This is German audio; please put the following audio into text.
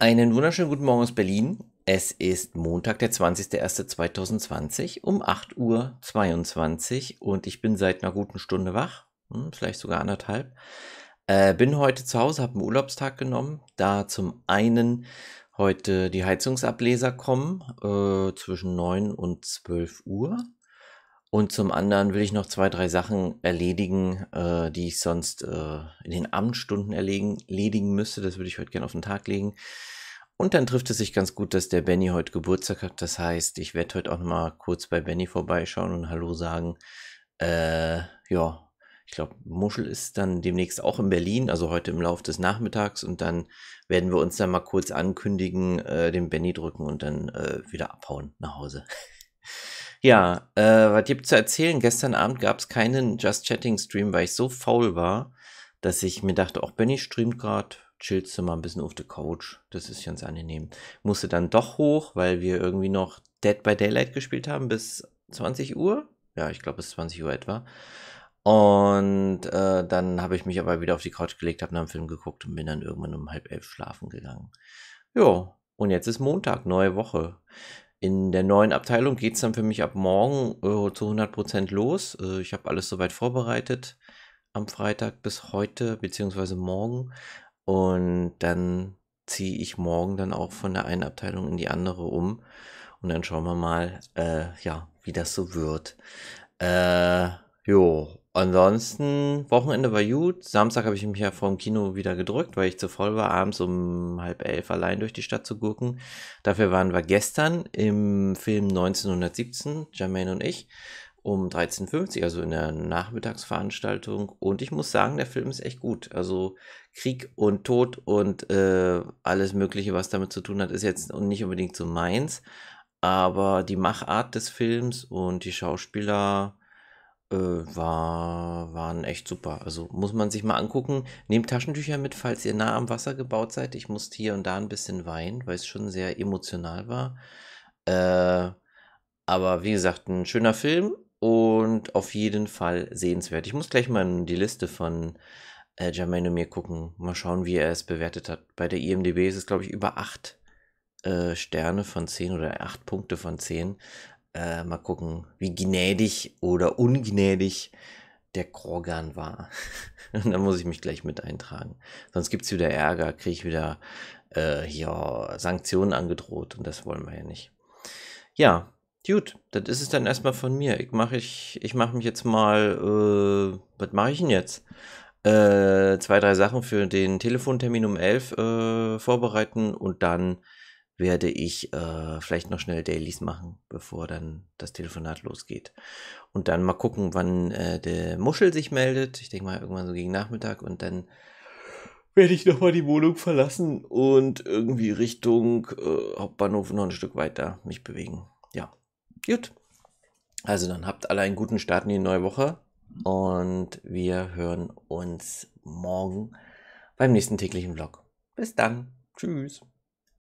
Einen wunderschönen guten Morgen aus Berlin. Es ist Montag, der 20.01.2020 um 8.22 Uhr und ich bin seit einer guten Stunde wach, hm, vielleicht sogar anderthalb. Äh, bin heute zu Hause, habe einen Urlaubstag genommen, da zum einen heute die Heizungsableser kommen äh, zwischen 9 und 12 Uhr. Und zum anderen will ich noch zwei, drei Sachen erledigen, äh, die ich sonst äh, in den Abendstunden erlegen, erledigen müsste. Das würde ich heute gerne auf den Tag legen. Und dann trifft es sich ganz gut, dass der Benny heute Geburtstag hat. Das heißt, ich werde heute auch mal kurz bei Benny vorbeischauen und Hallo sagen. Äh, ja, ich glaube, Muschel ist dann demnächst auch in Berlin, also heute im Lauf des Nachmittags. Und dann werden wir uns dann mal kurz ankündigen, äh, den Benny drücken und dann äh, wieder abhauen nach Hause. Ja, äh, was gibt zu erzählen? Gestern Abend gab es keinen Just Chatting Stream, weil ich so faul war, dass ich mir dachte, auch Benny streamt gerade, chillst du mal ein bisschen auf der Couch. Das ist ganz angenehm. Musste dann doch hoch, weil wir irgendwie noch Dead by Daylight gespielt haben bis 20 Uhr. Ja, ich glaube bis 20 Uhr etwa. Und äh, dann habe ich mich aber wieder auf die Couch gelegt, habe nach einen Film geguckt und bin dann irgendwann um halb elf schlafen gegangen. Ja, und jetzt ist Montag, neue Woche. In der neuen Abteilung geht es dann für mich ab morgen äh, zu 100% los. Äh, ich habe alles soweit vorbereitet am Freitag bis heute, beziehungsweise morgen. Und dann ziehe ich morgen dann auch von der einen Abteilung in die andere um. Und dann schauen wir mal, äh, ja, wie das so wird. Äh, jo, Ansonsten, Wochenende war gut. Samstag habe ich mich ja vor dem Kino wieder gedrückt, weil ich zu voll war, abends um halb elf allein durch die Stadt zu gucken. Dafür waren wir gestern im Film 1917, Jermaine und ich, um 13.50 Uhr, also in der Nachmittagsveranstaltung. Und ich muss sagen, der Film ist echt gut. Also Krieg und Tod und äh, alles Mögliche, was damit zu tun hat, ist jetzt nicht unbedingt so meins. Aber die Machart des Films und die Schauspieler äh, war, waren echt super. Also muss man sich mal angucken. Nehmt Taschentücher mit, falls ihr nah am Wasser gebaut seid. Ich musste hier und da ein bisschen weinen, weil es schon sehr emotional war. Äh, aber wie gesagt, ein schöner Film und auf jeden Fall sehenswert. Ich muss gleich mal in die Liste von äh, Jermaine und mir gucken. Mal schauen, wie er es bewertet hat. Bei der IMDB ist es, glaube ich, über 8 äh, Sterne von 10 oder 8 Punkte von 10. Äh, mal gucken, wie gnädig oder ungnädig der Krogan war. da muss ich mich gleich mit eintragen. Sonst gibt es wieder Ärger, kriege ich wieder äh, hier Sanktionen angedroht und das wollen wir ja nicht. Ja, gut, das ist es dann erstmal von mir. Ich mache ich, ich mach mich jetzt mal, äh, was mache ich denn jetzt? Äh, zwei, drei Sachen für den Telefontermin um 11 äh, vorbereiten und dann werde ich äh, vielleicht noch schnell Dailies machen, bevor dann das Telefonat losgeht. Und dann mal gucken, wann äh, der Muschel sich meldet. Ich denke mal irgendwann so gegen Nachmittag und dann werde ich nochmal die Wohnung verlassen und irgendwie Richtung äh, Hauptbahnhof noch ein Stück weiter mich bewegen. Ja, gut. Also dann habt alle einen guten Start in die neue Woche und wir hören uns morgen beim nächsten täglichen Vlog. Bis dann. Tschüss.